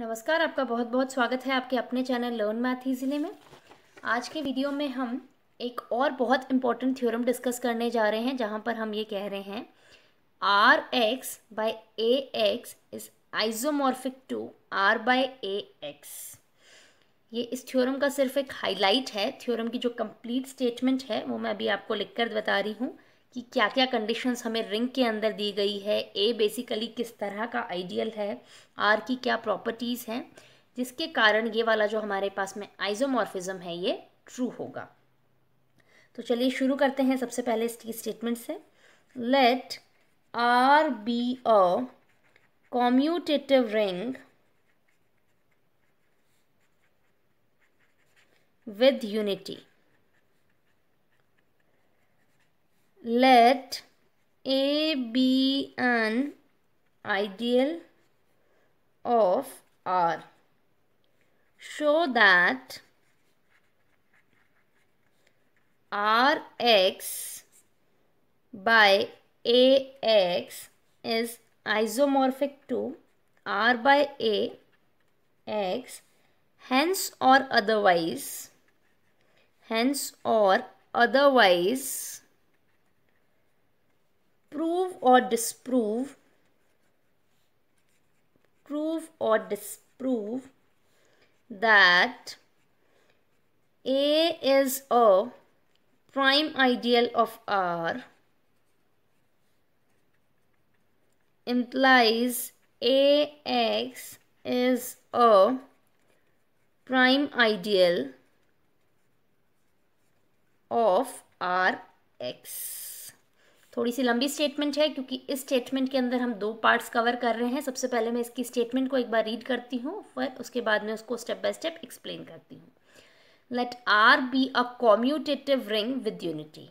नमस्कार आपका बहुत बहुत स्वागत है आपके अपने चैनल लर्न मैथ ज़िले में आज के वीडियो में हम एक और बहुत इम्पॉर्टेंट थ्योरम डिस्कस करने जा रहे हैं जहाँ पर हम ये कह रहे हैं R x by A x is isomorphic to R by A x ये इस थ्योरम का सिर्फ एक हाईलाइट है थ्योरम की जो कंप्लीट स्टेटमेंट है वो मैं अभी आपको लिख कर बता रही हूँ कि क्या क्या कंडीशंस हमें रिंग के अंदर दी गई है ए बेसिकली किस तरह का आइडियल है आर की क्या प्रॉपर्टीज़ हैं जिसके कारण ये वाला जो हमारे पास में आइजोमॉर्फिज्म है ये ट्रू होगा तो चलिए शुरू करते हैं सबसे पहले इसकी स्टेटमेंट से let R be a commutative ring with unity Let A be an ideal of R. Show that Rx by Ax is isomorphic to R by A x hence or otherwise hence or otherwise prove or disprove prove or disprove that A is a prime ideal of R implies AX is a prime ideal of Rx. थोड़ी सी लंबी statement है क्योंकि इस statement के अंदर हम दो parts cover कर रहे हैं सबसे पहले मैं इसकी स्टेटमेंट को एक बार रीड करती हूँ फिर उसके बाद में उसको स्टेप बाय स्टेप एक्सप्लेन करती हूँ let R be a commutative ring with unity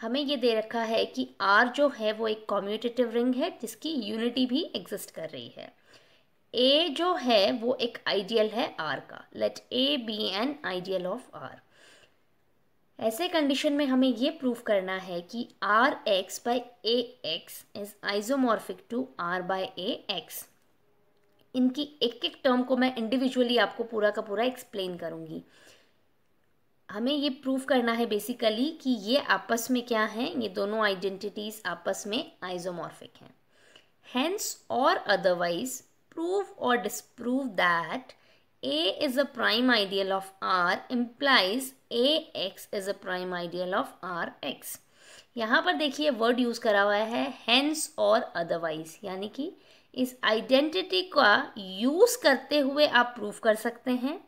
हमें ये दे रखा है कि आर जो है वो एक कॉम्यूटेटिव रिंग है जिसकी यूनिटी भी एग्जिस्ट कर रही है ए जो है वो एक आइडियल है आर का let A be an ideal of R ऐसे कंडीशन में हमें ये प्रूव करना है कि R x by A x is isomorphic to R by A x इनकी एक एक टर्म को मैं इंडिविजुअली आपको पूरा का पूरा एक्सप्लेन करूँगी हमें ये प्रूव करना है बेसिकली कि ये आपस में क्या हैं ये दोनों आइडेंटिटीज़ आपस में आइजोमॉर्फिक हैं हैंस और अदरवाइज प्रूव और disprove that A is a prime ideal of R implies AX is a prime ideal of RX. यहाँ पर देखिए वर्ड यूज़ करा हुआ है हैंस और अदरवाइज यानी कि इस आइडेंटिटी का यूज़ करते हुए आप प्रूव कर सकते हैं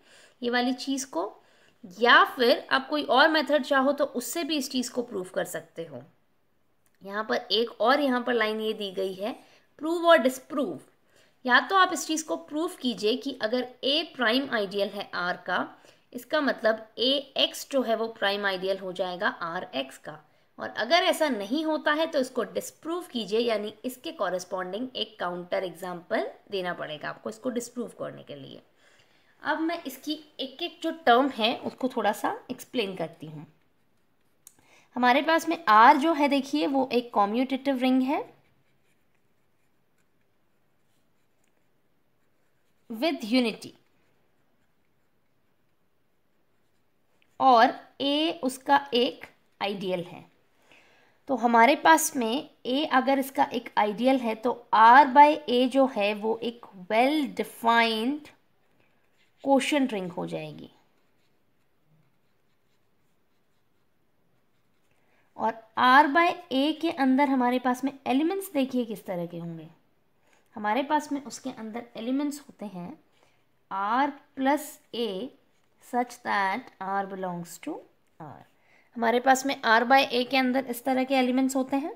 ये वाली चीज़ को या फिर आप कोई और मेथड चाहो तो उससे भी इस चीज़ को प्रूफ कर सकते हो यहाँ पर एक और यहाँ पर लाइन ये दी गई है प्रूव और डिसप्रूव या तो आप इस चीज़ को प्रूफ कीजिए कि अगर ए प्राइम आइडियल है आर का इसका मतलब ए एक्स जो है वो प्राइम आइडियल हो जाएगा आर एक्स का और अगर ऐसा नहीं होता है तो इसको डिस्प्रूव कीजिए यानी इसके कॉरेस्पॉन्डिंग एक काउंटर एग्जाम्पल देना पड़ेगा आपको इसको डिसप्रूव करने के लिए अब मैं इसकी एक एक जो टर्म है उसको थोड़ा सा एक्सप्लेन करती हूँ हमारे पास में आर जो है देखिए वो एक कॉम्यूटेटिव रिंग है विद यूनिटी और ए उसका एक आइडियल है तो हमारे पास में ए अगर इसका एक आइडियल है तो आर बाय ए जो है वो एक वेल डिफाइंड क्वेश्चन रिंग हो जाएगी और आर बाय ए के अंदर हमारे पास में एलिमेंट्स देखिए किस तरह के होंगे हमारे पास में उसके अंदर एलिमेंट्स होते हैं R plus A such that R belongs to R हमारे पास में आर बाय ए के अंदर इस तरह के एलिमेंट्स होते हैं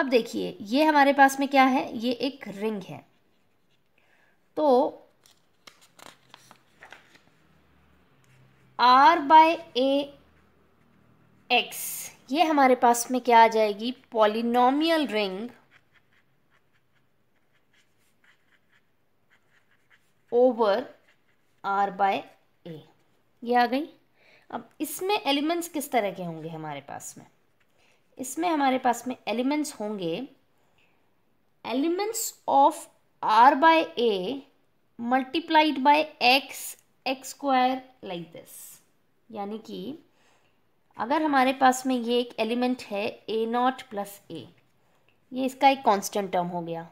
अब देखिए ये हमारे पास में क्या है ये एक रिंग है तो आर बाय ए एक्स ये हमारे पास में क्या आ जाएगी polynomial ring over R by A ये आ गई अब इसमें एलिमेंट्स किस तरह के होंगे हमारे पास में इसमें हमारे पास में एलिमेंट्स होंगे elements of R by A multiplied by x x square like this यानी कि अगर हमारे पास में ये एक एलिमेंट है ए नॉट प्लस ए ये इसका एक कांस्टेंट टर्म हो गया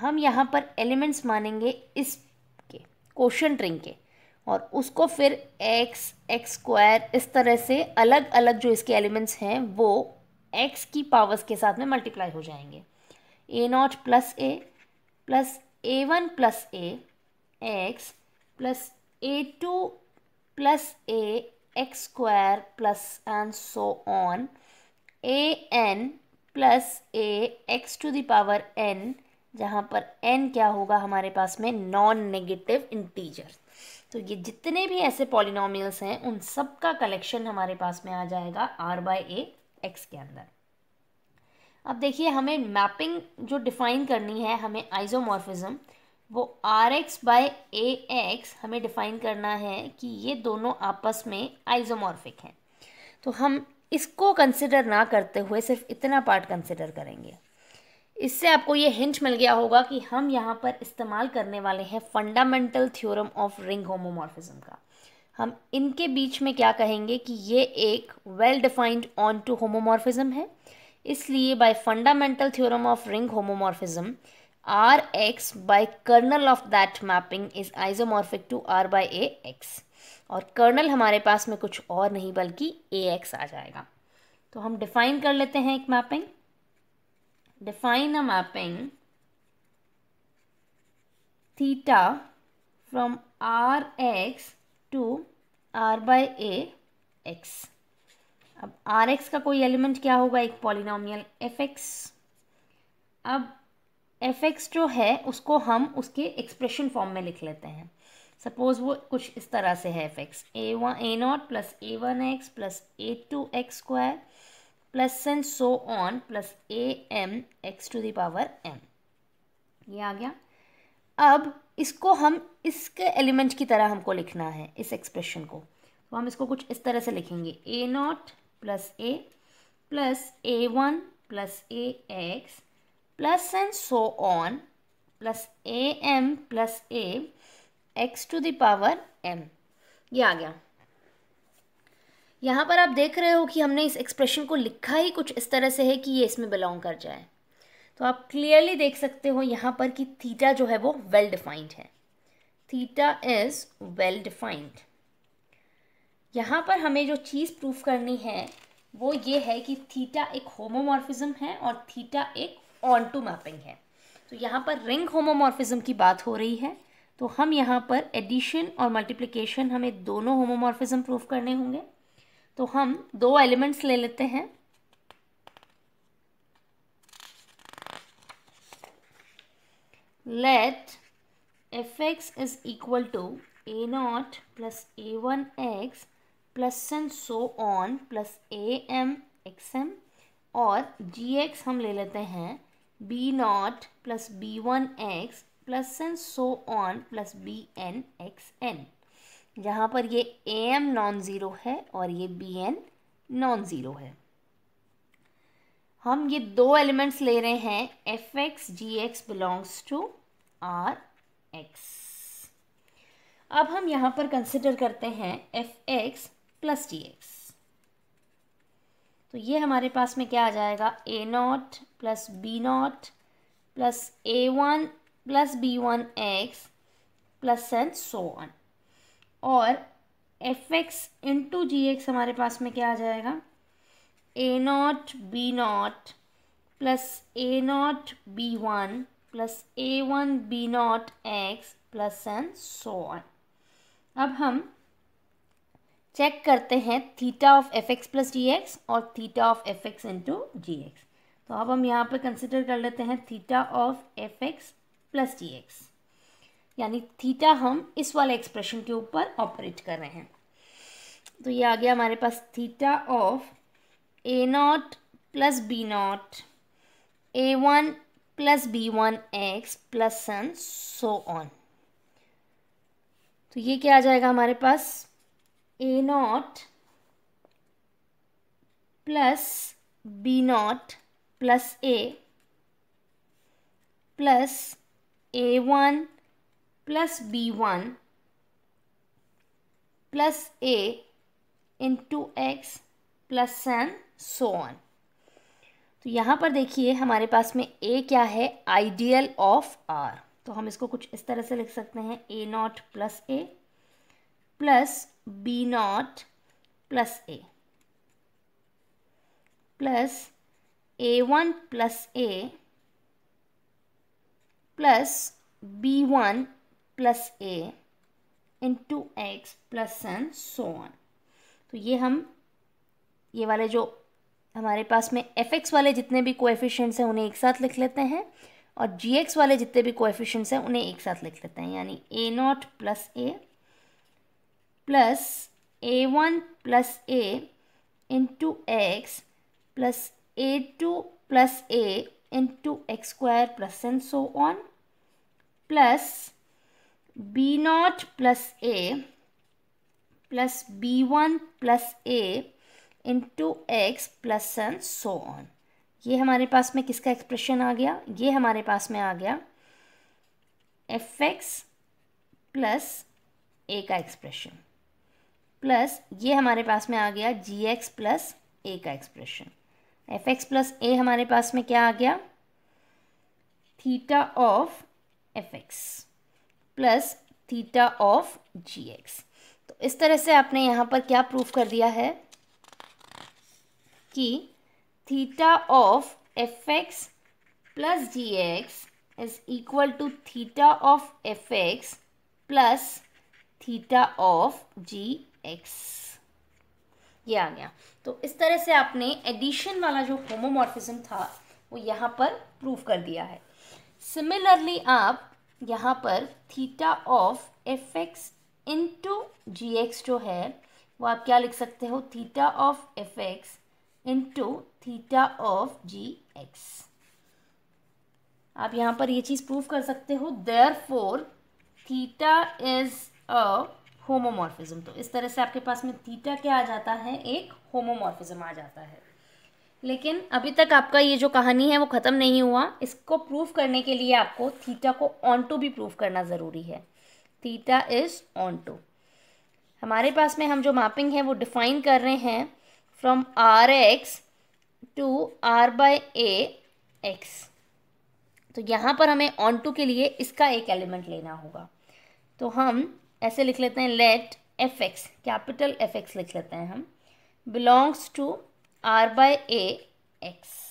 हम यहाँ पर एलिमेंट्स मानेंगे इस के क्वेश्चन रिंग के और उसको फिर एक्स एक्स स्क्वायर इस तरह से अलग अलग जो इसके एलिमेंट्स हैं वो एक्स की पावर्स के साथ में मल्टीप्लाई हो जाएंगे A not plus A plus A one plus A x plus A two plus A x square plus and so on A n plus A x to the power n जहाँ पर N क्या होगा हमारे पास में non negative integers तो ये जितने भी ऐसे पॉलिनोमियल्स हैं उन सब का कलेक्शन हमारे पास में आ जाएगा आर बाय ए एक्स के अंदर अब देखिए हमें मैपिंग जो डिफाइन करनी है हमें आइजोमॉर्फिज्म वो R x by A x हमें डिफाइन करना है कि ये दोनों आपस में आइजोमॉर्फिक हैं तो हम इसको कंसिडर ना करते हुए सिर्फ इतना पार्ट कंसिडर करेंगे इससे आपको ये हिंट मिल गया होगा कि हम यहाँ पर इस्तेमाल करने वाले हैं fundamental theorem of ring homomorphism का हम इनके बीच में क्या कहेंगे कि ये एक well defined onto homomorphism है इसलिए by fundamental theorem of ring homomorphism R x by kernel of that mapping is isomorphic to R by A x और कर्नल हमारे पास में कुछ और नहीं बल्कि ए एक्स आ जाएगा तो हम डिफाइन कर लेते हैं एक mapping define a mapping theta from x to R by A x अब आर एक्स का कोई एलिमेंट क्या होगा एक पॉलिनोमियल एफ एक्स अब एफ एक्स जो है उसको हम उसके एक्सप्रेशन फॉर्म में लिख लेते हैं सपोज वो कुछ इस तरह से है f x A one A not plus A one x plus A two x square plus and so on plus A M x to the power m ये आ गया अब इसको हम इसके एलिमेंट की तरह हमको लिखना है इस एक्सप्रेशन को तो हम इसको कुछ इस तरह से लिखेंगे A not plus A plus A one plus A x plus and so on plus A m plus A x to the power m ये आ गया यहाँ पर आप देख रहे हो कि हमने इस एक्सप्रेशन को लिखा ही कुछ इस तरह से है कि ये इसमें बिलोंग कर जाए तो आप क्लियरली देख सकते हो यहाँ पर कि थीटा जो है वो वेल डिफाइंड है थीटा इज़ वेल डिफाइंड यहाँ पर हमें जो चीज़ प्रूफ करनी है वो ये है कि थीटा एक होमोमॉर्फिज्म है और थीटा एक ऑन टू मैपिंग है तो यहाँ पर रिंग होमोमॉर्फिज्म की बात हो रही है तो हम यहाँ पर एडिशन और मल्टीप्लिकेशन हमें दोनों होमोमॉर्फिज्म प्रूफ करने होंगे तो हम दो एलिमेंट्स ले लेते हैं let F x is equal to A not plus A one x plus and so on plus A M x M और जी एक्स हम ले लेते हैं B naught plus B one x plus and so on plus B N x N यहाँ पर ये A am non zero है और ये बी एन नॉन ज़ीरो है हम ये दो एलिमेंट्स ले रहे हैं F x G x belongs to R x अब हम यहाँ पर कंसिडर करते हैं F x plus D x तो ये हमारे पास में क्या आ जाएगा A not plus B naught plus A one plus B one x plus and so on और F x into G x हमारे पास में क्या आ जाएगा A naught B naught plus A naught B one plus A one B naught x plus and so on अब हम check करते हैं theta of F x plus D x और theta of F x into G x तो अब हम यहाँ पर कंसिडर कर लेते हैं theta of F x plus D x यानी थीटा हम इस वाले एक्सप्रेशन के ऊपर ऑपरेट कर रहे हैं तो ये आ गया हमारे पास theta of A not plus B naught A one plus B one x plus सन सो ऑन तो ये क्या आ जाएगा हमारे पास A not plus B naught plus A plus A one plus B one plus A two x plus and so on तो यहाँ पर देखिए हमारे पास में ए क्या है आइडियल ऑफ आर तो हम इसको कुछ इस तरह से लिख सकते हैं A not plus A plus B naught plus A plus A one plus A plus B one plus A into x plus सन सो ऑन तो ये हम ये वाले जो हमारे पास में एफ एक्स वाले जितने भी कोएफिशिएंट्स हैं उन्हें एक साथ लिख लेते हैं और जी एक्स वाले जितने भी कोएफिशिएंट्स हैं उन्हें एक साथ लिख लेते हैं यानी A not plus A plus A one plus A into x plus A two plus A into x square plus and so on plus B naught plus A plus B one plus A into x plus सन so on ये हमारे पास में किसका expression आ गया ये हमारे पास में आ गया एफ एक्स प्लस ए का एक्सप्रेशन प्लस ये हमारे पास में आ गया जी एक्स प्लस ए का expression F x plus A हमारे पास में क्या आ गया theta of F x plus theta of G x तो इस तरह से आपने यहाँ पर क्या प्रूफ कर दिया है कि theta of F x plus G x is equal to theta of F x plus theta of G x ये आ गया तो इस तरह से आपने एडिशन वाला जो होमोमॉर्फिज्म था वो यहाँ पर प्रूफ कर दिया है सिमिलरली आप यहाँ पर theta of F x into G x जो है वो आप क्या लिख सकते हो theta of F x into theta of G x आप यहाँ पर ये चीज़ प्रूव कर सकते हो therefore theta is a homomorphism तो इस तरह से आपके पास में थीटा क्या आ जाता है एक होमोमॉर्फिज्म आ जाता है लेकिन अभी तक आपका ये जो कहानी है वो ख़त्म नहीं हुआ इसको प्रूफ करने के लिए आपको थीटा को ऑन टू भी प्रूफ करना ज़रूरी है थीटा इज़ ऑन टू हमारे पास में हम जो मैपिंग है वो डिफ़ाइन कर रहे हैं from R x to R by A x तो यहाँ पर हमें ऑन टू के लिए इसका एक एलिमेंट लेना होगा तो हम ऐसे लिख लेते हैं let F x capital F x लिख लेते हैं हम belongs to R by A x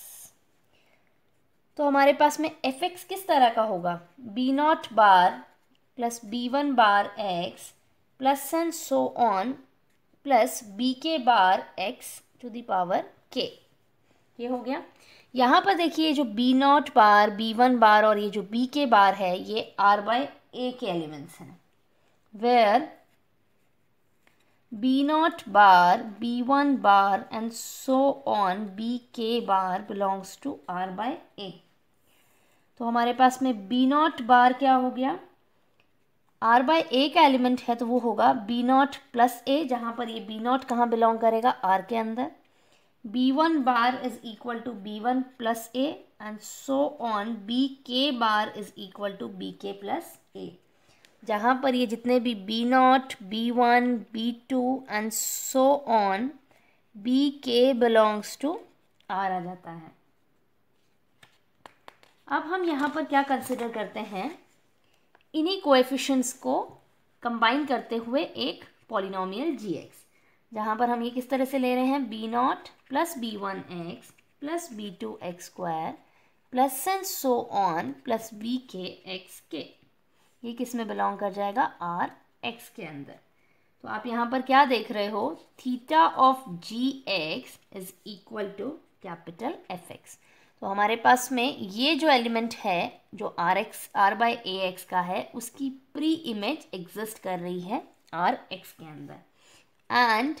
तो हमारे पास में एफ एक्स किस तरह का होगा B naught bar plus B one bar x plus and so on plus B K bar x to the power के ये हो गया यहाँ पर देखिए जो B naught bar B one bar और ये जो बी के बार है ये आर बाय ए के एलिमेंट्स हैं where B naught bar, B1 bar and so on BK bar belongs to R by A. तो हमारे पास में B naught bar क्या हो गया R by A का एलिमेंट है तो वो होगा B naught प्लस A जहाँ पर ये B naught कहाँ बिलोंग करेगा R के अंदर B1 bar is equal to B1 plus A and so on BK bar is equal to BK plus A. जहाँ पर ये जितने भी B naught B one B two and so on B K belongs to R आ जाता है अब हम यहाँ पर क्या कंसिडर करते हैं इन्हीं कोएफिशिएंट्स को कंबाइन करते हुए एक पॉलिनोमियल जी एक्स जहाँ पर हम ये किस तरह से ले रहे हैं B naught plus B one x plus B two x square plus and so on plus B K x K ये किस में बिलोंग कर जाएगा आर एक्स के अंदर तो आप यहाँ पर क्या देख रहे हो theta of G x is equal to capital F x तो हमारे पास में ये जो एलिमेंट है जो R x R by A x का है उसकी प्री इमेज एग्जिस्ट कर रही है आर एक्स के अंदर and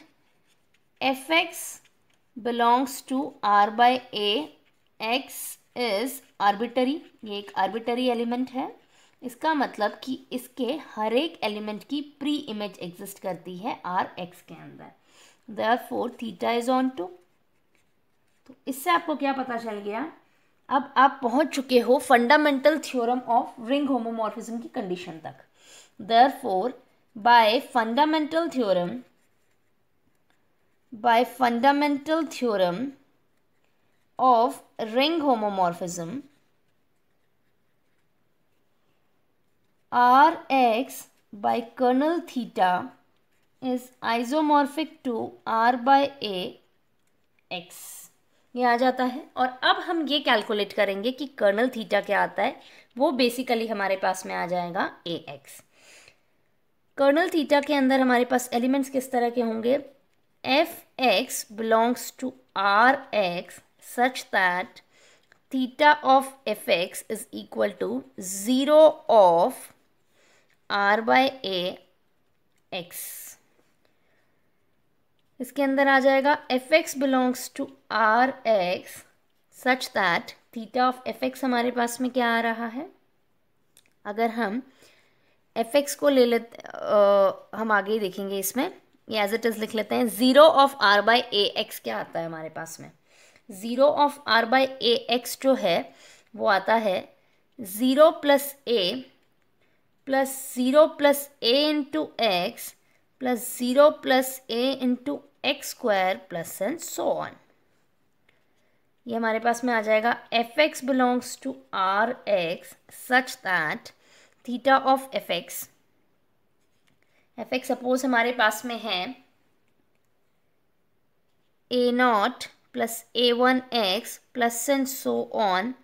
F x belongs to R by A x is arbitrary ये एक आर्बिटरी एलिमेंट है इसका मतलब कि इसके हर एक एलिमेंट की प्री इमेज एग्जिस्ट करती है आर एक्स के अंदर therefore theta is onto तो इससे आपको क्या पता चल गया अब आप पहुंच चुके हो fundamental theorem of ring homomorphism की कंडीशन तक therefore by fundamental theorem by fundamental theorem of ring homomorphism x by kernel theta is isomorphic to R by A x ये आ जाता है और अब हम ये कैलकुलेट करेंगे कि कर्नल थीटा क्या आता है वो बेसिकली हमारे पास में आ जाएगा ए एक्स कर्नल थीटा के अंदर हमारे पास एलिमेंट्स किस तरह के होंगे F x belongs to R x such that theta of F x is equal to zero of R by A x इसके अंदर आ जाएगा F x belongs to R x such that theta of F x हमारे पास में क्या आ रहा है अगर हम एफ एक्स को ले लेते आ, हम आगे ही देखेंगे इसमें ये एज इट इज़ लिख लेते हैं zero of R by A x क्या आता है हमारे पास में zero of R by A x जो है वो आता है zero plus A plus zero plus A into x plus zero plus A into x square plus and so on ये हमारे पास में आ जाएगा F x belongs to R x such that theta of F x F x suppose हमारे पास में है A not plus A one x plus and so on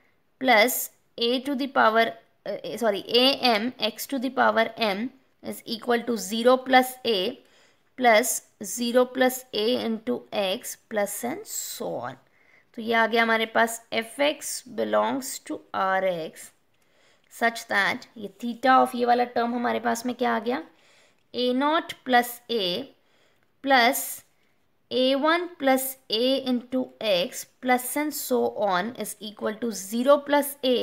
plus A two दावर sorry A M x to the power m is equal to 0 plus a plus 0 plus a into x plus and so on. तो ये आ गया हमारे पास F x belongs to R x such that ये theta of ये वाला term हमारे पास में क्या आ गया A not plus A plus A one plus A into x plus and so on is equal to zero plus A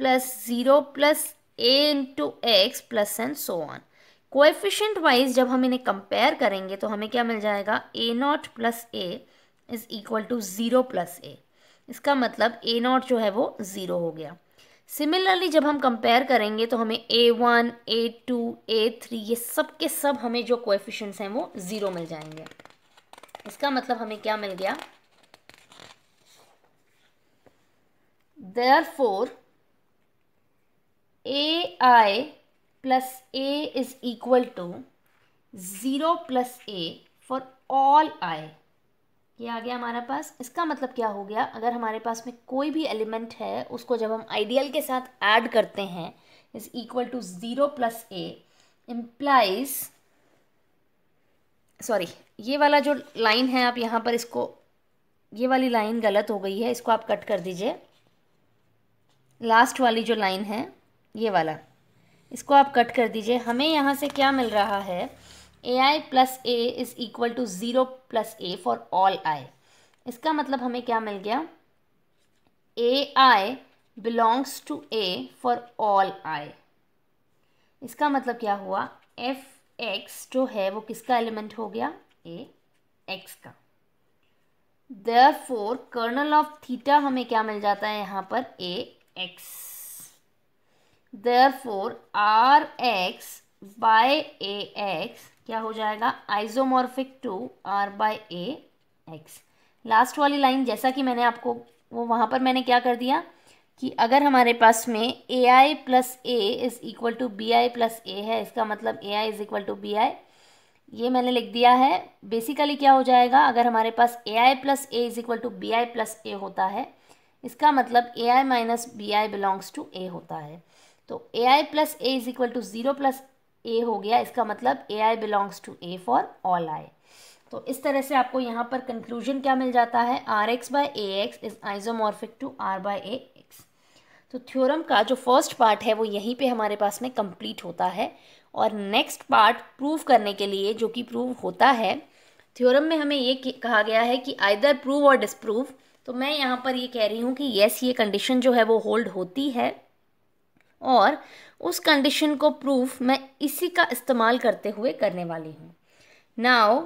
plus zero plus A into x plus and so on coefficient wise जब हम इन्हें compare करेंगे तो हमें क्या मिल जाएगा A not plus A is equal to zero plus A इसका मतलब ए नॉट जो है वो ज़ीरो हो गया सिमिलरली जब हम कंपेयर करेंगे तो हमें A one A two A three ये सब के सब हमें जो कोएफिशिएंट्स हैं वो ज़ीरो मिल जाएंगे इसका मतलब हमें क्या मिल गया therefore A I plus A is equal to zero plus A for all I ये आ गया हमारे पास इसका मतलब क्या हो गया अगर हमारे पास में कोई भी एलिमेंट है उसको जब हम आइडियल के साथ ऐड करते हैं is equal to zero plus A implies sorry ये वाला जो लाइन है आप यहाँ पर इसको ये वाली लाइन गलत हो गई है इसको आप कट कर दीजिए लास्ट वाली जो लाइन है ये वाला इसको आप कट कर दीजिए हमें यहाँ से क्या मिल रहा है A I plus A is equal to zero plus A for all I इसका मतलब हमें क्या मिल गया A I belongs to A for all I इसका मतलब क्या हुआ एफ एक्स जो है वो किसका एलिमेंट हो गया ए एक्स का therefore kernel of theta हमें क्या मिल जाता है यहाँ पर A x therefore R x by A x क्या हो जाएगा isomorphic to R by A x last वाली लाइन जैसा कि मैंने आपको वो वहाँ पर मैंने क्या कर दिया कि अगर हमारे पास में A I plus A is equal to B I plus A है इसका मतलब A I is equal to B I ये मैंने लिख दिया है बेसिकली क्या हो जाएगा अगर हमारे पास A I plus A is equal to B I plus A होता है इसका मतलब A I minus B I belongs to A होता है तो A I plus A is equal to zero plus A हो गया इसका मतलब A I belongs to A for all I तो इस तरह से आपको यहाँ पर कंक्लूजन क्या मिल जाता है R x by A x is isomorphic to R by A x तो थ्योरम का जो फर्स्ट पार्ट है वो यहीं पे हमारे पास में कंप्लीट होता है और नेक्स्ट पार्ट प्रूव करने के लिए जो कि प्रूव होता है थ्योरम में हमें ये कहा गया है कि आइदर प्रूव और डिसप्रूव तो मैं यहाँ पर ये कह रही हूँ कि येस ये कंडीशन जो है वो होल्ड होती है और उस कंडीशन को प्रूफ मैं इसी का इस्तेमाल करते हुए करने वाली हूँ now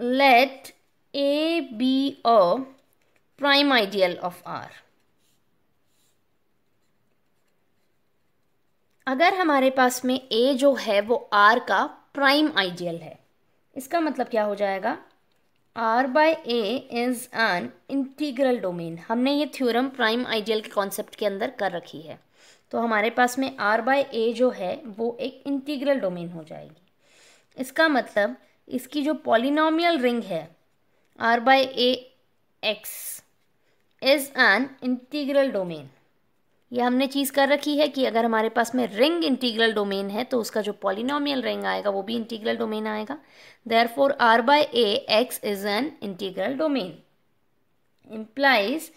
let A be a prime ideal of R अगर हमारे पास में ए जो है वो आर का प्राइम आइडियल है इसका मतलब क्या हो जाएगा R by A is an integral domain हमने ये थ्योरम प्राइम आइडियल के कॉन्सेप्ट के अंदर कर रखी है तो हमारे पास में आर बाय ए जो है वो एक इंटीग्रल डोमेन हो जाएगी इसका मतलब इसकी जो पॉलिनोमियल रिंग है R by A x is an integral domain ये हमने चीज़ कर रखी है कि अगर हमारे पास में रिंग इंटीग्रल डोमेन है तो उसका जो पॉलिनोमियल रिंग आएगा वो भी इंटीग्रल डोमेन आएगा therefore R by A x is an integral domain implies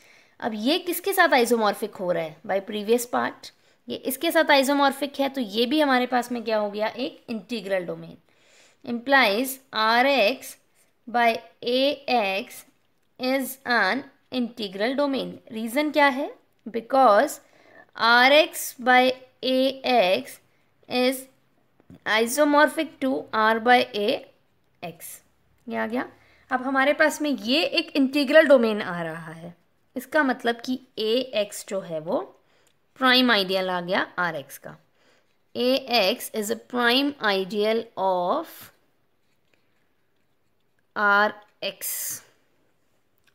अब ये किसके साथ आइजोमॉर्फिक हो रहा है बाय प्रीवियस पार्ट ये इसके साथ आइजोमॉर्फिक है तो ये भी हमारे पास में क्या हो गया एक integral domain implies x by A x is an integral domain reason क्या है because by A x is isomorphic to R by A x ये आ गया अब हमारे पास में ये एक इंटीग्रल डोमेन आ रहा है इसका मतलब कि ए एक्स जो है वो प्राइम आइडियल आ गया आर एक्स का A x is a prime ideal of R X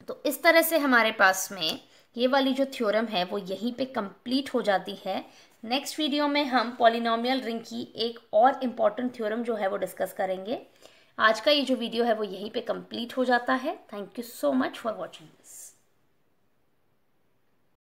तो इस तरह से हमारे पास में ये वाली जो थ्योरम है वो यहीं पे कंप्लीट हो जाती है नेक्स्ट वीडियो में हम पॉलिनोमियल रिंग की एक और इम्पॉर्टेंट थ्योरम जो है वो डिस्कस करेंगे आज का ये जो वीडियो है वो यहीं पे कंप्लीट हो जाता है thank you so much for watching